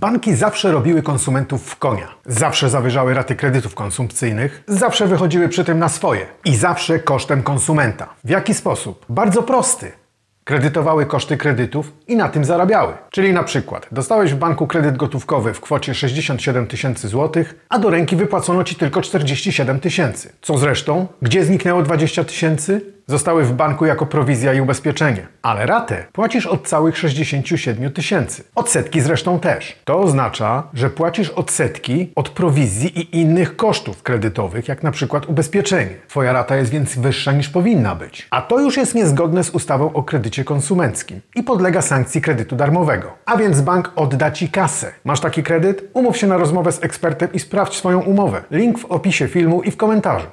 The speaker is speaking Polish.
Banki zawsze robiły konsumentów w konia. Zawsze zawyżały raty kredytów konsumpcyjnych, zawsze wychodziły przy tym na swoje i zawsze kosztem konsumenta. W jaki sposób? Bardzo prosty. Kredytowały koszty kredytów i na tym zarabiały. Czyli na przykład dostałeś w banku kredyt gotówkowy w kwocie 67 tysięcy złotych, a do ręki wypłacono ci tylko 47 tysięcy. Co zresztą? Gdzie zniknęło 20 tysięcy? Zostały w banku jako prowizja i ubezpieczenie, ale ratę płacisz od całych 67 tysięcy. Odsetki zresztą też. To oznacza, że płacisz odsetki od prowizji i innych kosztów kredytowych, jak na przykład ubezpieczenie. Twoja rata jest więc wyższa niż powinna być. A to już jest niezgodne z ustawą o kredycie konsumenckim i podlega sankcji kredytu darmowego. A więc bank odda Ci kasę. Masz taki kredyt? Umów się na rozmowę z ekspertem i sprawdź swoją umowę. Link w opisie filmu i w komentarzu.